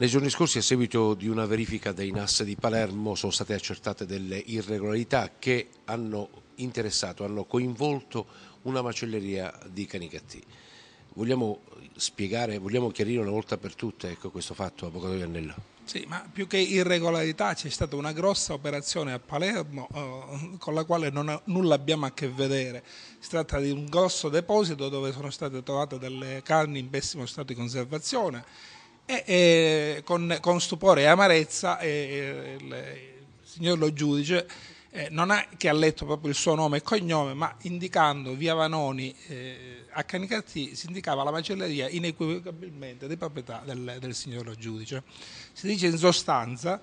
Nei giorni scorsi, a seguito di una verifica dei NAS di Palermo, sono state accertate delle irregolarità che hanno interessato, hanno coinvolto una macelleria di Canicattì. Vogliamo spiegare, vogliamo chiarire una volta per tutte ecco, questo fatto, Avvocato Iannella? Sì, ma più che irregolarità c'è stata una grossa operazione a Palermo eh, con la quale non ha, nulla abbiamo a che vedere. Si tratta di un grosso deposito dove sono state trovate delle carni in pessimo stato di conservazione e, e con, con, stupore e amarezza e, il, signor lo giudice eh, non è che ha letto proprio il suo nome e cognome, ma indicando via Vanoni eh, a Canicattì si indicava la macelleria inequivocabilmente di proprietà del, del signor lo giudice. Si dice in sostanza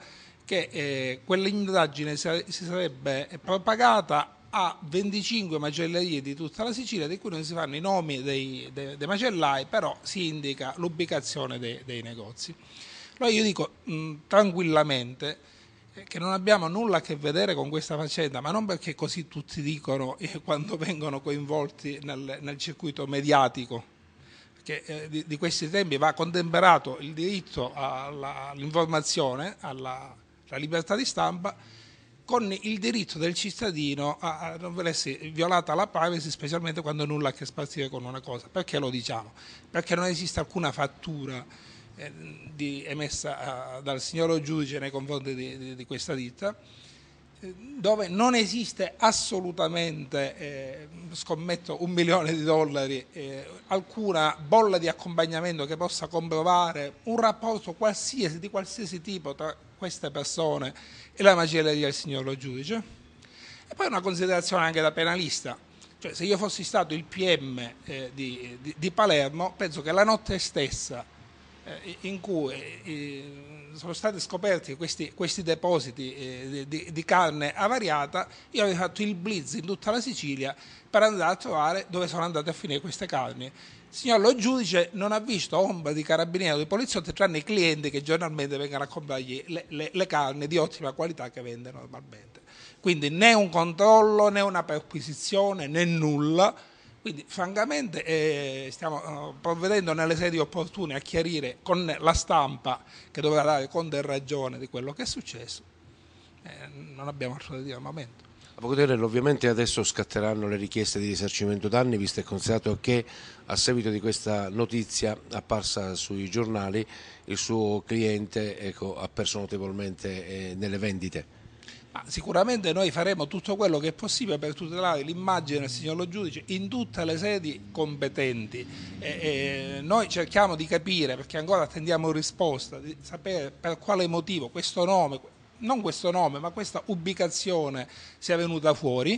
che eh, quell'indagine si sarebbe propagata a 25 macellerie di tutta la Sicilia, di cui non si fanno i nomi dei, dei, dei macellai, però si indica l'ubicazione dei, dei negozi. Allora io dico mh, tranquillamente eh, che non abbiamo nulla a che vedere con questa faccenda, ma non perché così tutti dicono eh, quando vengono coinvolti nel, nel circuito mediatico, che eh, di, di, questi tempi va contemperato il diritto all'informazione, alla, alla libertà di stampa, con il diritto del cittadino a non volersi violata la privacy, specialmente quando nulla ha a che spartire con una cosa. Perché lo diciamo? Perché non esiste alcuna fattura eh, di, emessa a, dal signor giudice nei confronti di, di, di questa ditta dove non esiste assolutamente, eh, scommetto un milione di dollari, eh, alcuna bolla di accompagnamento che possa comprovare un rapporto qualsiasi, di qualsiasi tipo tra queste persone e la macelleria del signor lo giudice. E poi una considerazione anche da penalista, cioè se io fossi stato il PM eh, di, di, di Palermo, penso che la notte stessa eh, in cui eh, sono stati scoperti questi, questi depositi eh, di, di, carne avariata, io avevo fatto il blitz in tutta la Sicilia per andare a trovare dove sono andate a finire queste carni. Signor lo giudice non ha visto ombra di carabinieri o di poliziotti tranne i clienti che giornalmente vengono a comprargli le, le, le carni di ottima qualità che vende normalmente. Quindi né un controllo né una perquisizione né nulla quindi francamente eh, stiamo eh, provvedendo nelle sedi opportune a chiarire con la stampa che dovrà dare conto e ragione di quello che è successo. Eh, non abbiamo altro da dire al momento. Avvocato ovviamente adesso scatteranno le richieste di risarcimento danni, visto e considerato che a seguito di questa notizia apparsa sui giornali il suo cliente ecco, ha perso notevolmente eh, nelle vendite. Ah, sicuramente noi faremo tutto quello che è possibile per tutelare l'immagine del signor giudice in tutte le sedi competenti. E, e noi cerchiamo di capire, perché ancora attendiamo risposta, di sapere per quale motivo questo nome, non questo nome, ma questa ubicazione sia venuta fuori.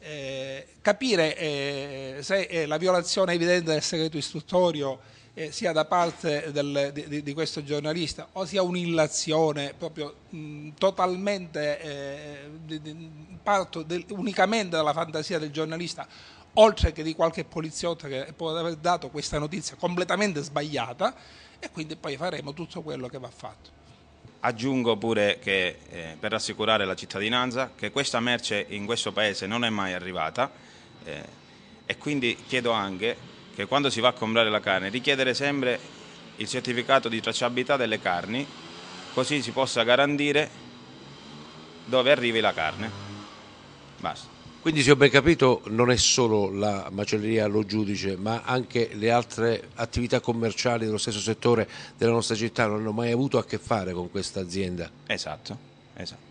Eh, capire eh, se eh, la violazione evidente del segreto istruttorio eh, sia da parte del, di, di, questo giornalista o sia un'illazione proprio mh, totalmente eh, di, di, parto del, unicamente dalla fantasia del giornalista oltre che di qualche poliziotto che può aver dato questa notizia completamente sbagliata e quindi poi faremo tutto quello che va fatto. Aggiungo pure che eh, per rassicurare la cittadinanza che questa merce in questo paese non è mai arrivata eh, e quindi chiedo anche che quando si va a comprare la carne richiedere sempre il certificato di tracciabilità delle carni così si possa garantire dove arrivi la carne. Basta. Quindi se ho ben capito non è solo la macelleria lo giudice ma anche le altre attività commerciali dello stesso settore della nostra città non hanno mai avuto a che fare con questa azienda. Esatto, esatto.